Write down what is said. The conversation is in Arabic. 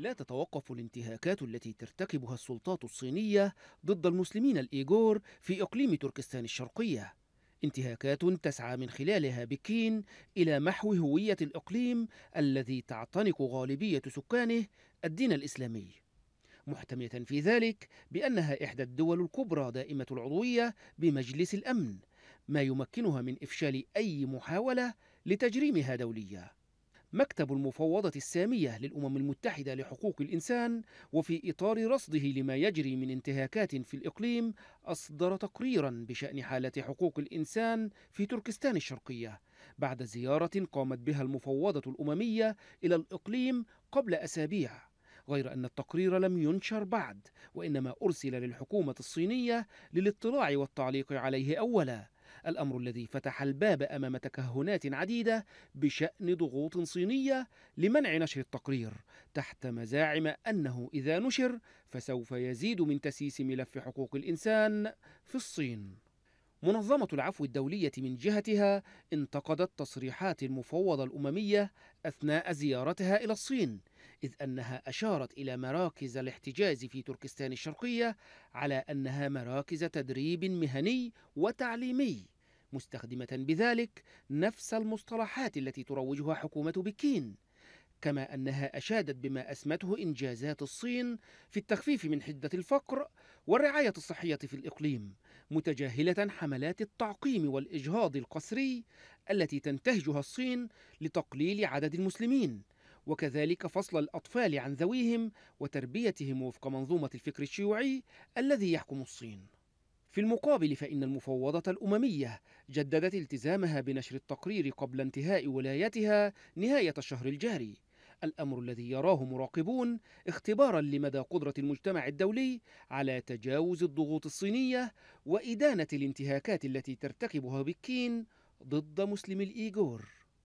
لا تتوقف الانتهاكات التي ترتكبها السلطات الصينية ضد المسلمين الإيغور في إقليم تركستان الشرقية انتهاكات تسعى من خلالها بكين إلى محو هوية الإقليم الذي تعتنق غالبية سكانه الدين الإسلامي محتمية في ذلك بأنها إحدى الدول الكبرى دائمة العضوية بمجلس الأمن ما يمكنها من إفشال أي محاولة لتجريمها دولياً مكتب المفوضة السامية للأمم المتحدة لحقوق الإنسان وفي إطار رصده لما يجري من انتهاكات في الإقليم أصدر تقريرا بشأن حالة حقوق الإنسان في تركستان الشرقية بعد زيارة قامت بها المفوضة الأممية إلى الإقليم قبل أسابيع غير أن التقرير لم ينشر بعد وإنما أرسل للحكومة الصينية للاطلاع والتعليق عليه أولاً الأمر الذي فتح الباب أمام تكهنات عديدة بشأن ضغوط صينية لمنع نشر التقرير تحت مزاعم أنه إذا نشر فسوف يزيد من تسييس ملف حقوق الإنسان في الصين منظمة العفو الدولية من جهتها انتقدت تصريحات المفوضة الأممية أثناء زيارتها إلى الصين إذ أنها أشارت إلى مراكز الاحتجاز في تركستان الشرقية على أنها مراكز تدريب مهني وتعليمي مستخدمة بذلك نفس المصطلحات التي تروجها حكومة بكين كما أنها أشادت بما أسمته إنجازات الصين في التخفيف من حدة الفقر والرعاية الصحية في الإقليم متجاهلة حملات التعقيم والإجهاض القسري التي تنتهجها الصين لتقليل عدد المسلمين وكذلك فصل الأطفال عن ذويهم وتربيتهم وفق منظومة الفكر الشيوعي الذي يحكم الصين في المقابل فإن المفوضة الأممية جددت التزامها بنشر التقرير قبل انتهاء ولايتها نهاية الشهر الجاري الأمر الذي يراه مراقبون اختبارا لمدى قدرة المجتمع الدولي على تجاوز الضغوط الصينية وإدانة الانتهاكات التي ترتكبها بكين ضد مسلم الإيغور